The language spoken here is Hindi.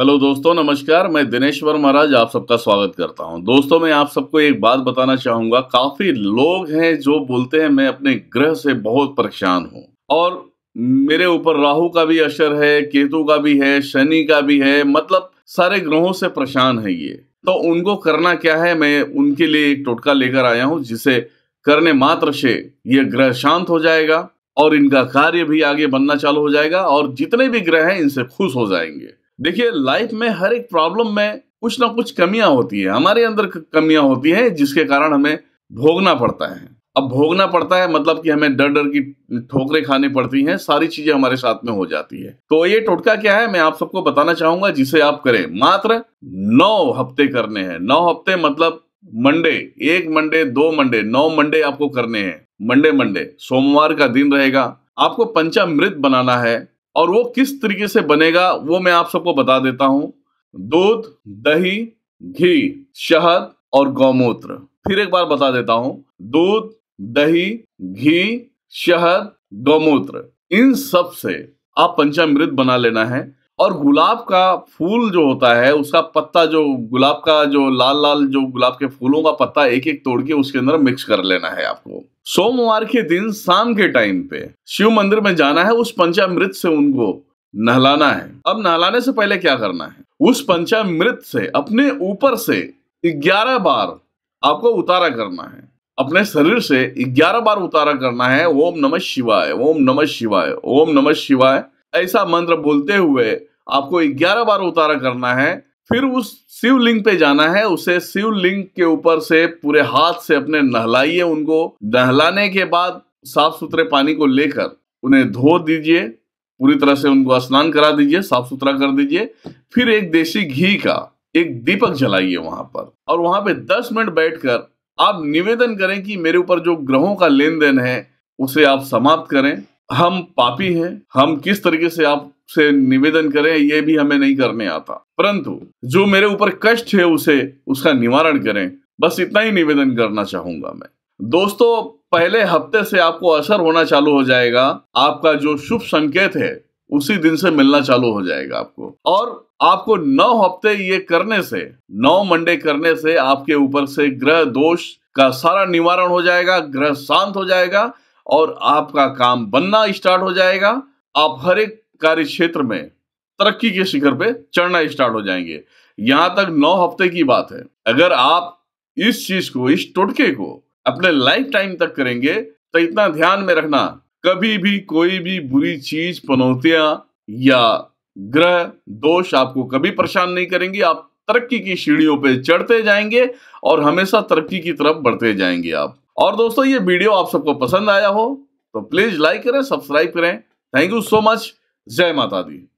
हेलो दोस्तों नमस्कार मैं दिनेश महाराज आप सबका स्वागत करता हूं दोस्तों मैं आप सबको एक बात बताना चाहूंगा काफी लोग हैं जो बोलते हैं मैं अपने ग्रह से बहुत परेशान हूं और मेरे ऊपर राहु का भी असर है केतु का भी है शनि का भी है मतलब सारे ग्रहों से परेशान है ये तो उनको करना क्या है मैं उनके लिए एक टोटका लेकर आया हूं जिसे करने मात्र से ये ग्रह शांत हो जाएगा और इनका कार्य भी आगे बनना चालू हो जाएगा और जितने भी ग्रह हैं इनसे खुश हो जाएंगे देखिए लाइफ में हर एक प्रॉब्लम में कुछ ना कुछ कमियां होती है हमारे अंदर कमियां होती है जिसके कारण हमें भोगना पड़ता है अब भोगना पड़ता है मतलब कि हमें डर डर की ठोकरें खानी पड़ती हैं सारी चीजें हमारे साथ में हो जाती है तो ये टोटका क्या है मैं आप सबको बताना चाहूंगा जिसे आप करें मात्र नौ हफ्ते करने हैं नौ हफ्ते मतलब मंडे एक मंडे दो मंडे नौ मंडे आपको करने हैं मंडे मंडे सोमवार का दिन रहेगा आपको पंचामृत बनाना है और वो किस तरीके से बनेगा वो मैं आप सबको बता देता हूं दूध दही घी शहद और गौमूत्र फिर एक बार बता देता हूं दूध दही घी शहद गौमूत्र इन सब से आप पंचामृत बना लेना है और गुलाब का फूल जो होता है उसका पत्ता जो गुलाब का जो लाल लाल जो गुलाब के फूलों का पत्ता एक एक तोड़ के उसके अंदर मिक्स कर लेना है आपको सोमवार के दिन शाम के टाइम पे शिव मंदिर में जाना है उस पंचामृत से उनको नहलाना है अब नहलाने से पहले क्या करना है उस पंचामृत से अपने ऊपर से ग्यारह बार आपको उतारा करना है अपने शरीर से ग्यारह बार उतारा करना है ओम नमः शिवाय ओम नमः शिवाय ओम नमः शिवाय ऐसा मंत्र बोलते हुए आपको ग्यारह बार उतारा करना है फिर उस शिवलिंग पे जाना है उसे शिवलिंग के ऊपर से पूरे हाथ से अपने नहलाइए उनको नहलाने के बाद साफ सुथरे पानी को लेकर उन्हें धो दीजिए पूरी तरह से उनको स्नान करा दीजिए साफ सुथरा कर दीजिए फिर एक देसी घी का एक दीपक जलाइए वहां पर और वहां पे दस मिनट बैठकर आप निवेदन करें कि मेरे ऊपर जो ग्रहों का लेन देन है उसे आप समाप्त करें हम पापी हैं हम किस तरीके से आप से निवेदन करें ये भी हमें नहीं करने आता परंतु जो मेरे ऊपर कष्ट है उसे उसका निवारण करें बस इतना ही निवेदन करना चाहूंगा मैं दोस्तों पहले हफ्ते से आपको असर होना चालू हो जाएगा आपका जो शुभ संकेत है उसी दिन से मिलना चालू हो जाएगा आपको और आपको नौ हफ्ते ये करने से नौ मंडे करने से आपके ऊपर से ग्रह दोष का सारा निवारण हो जाएगा ग्रह शांत हो जाएगा और आपका काम बनना स्टार्ट हो जाएगा आप हर एक कार्य क्षेत्र में तरक्की के शिखर पे चढ़ना स्टार्ट हो जाएंगे यहां तक नौ हफ्ते की बात है अगर आप इस चीज को इस टोटके को अपने लाइफ टाइम तक करेंगे तो इतना ध्यान में रखना कभी भी कोई भी बुरी चीज पनौतियां या ग्रह दोष आपको कभी परेशान नहीं करेंगे आप तरक्की की सीढ़ियों पे चढ़ते जाएंगे और हमेशा तरक्की की तरफ बढ़ते जाएंगे आप और दोस्तों ये वीडियो आप सबको पसंद आया हो तो प्लीज लाइक करें सब्सक्राइब करें थैंक यू सो मच जय माता दी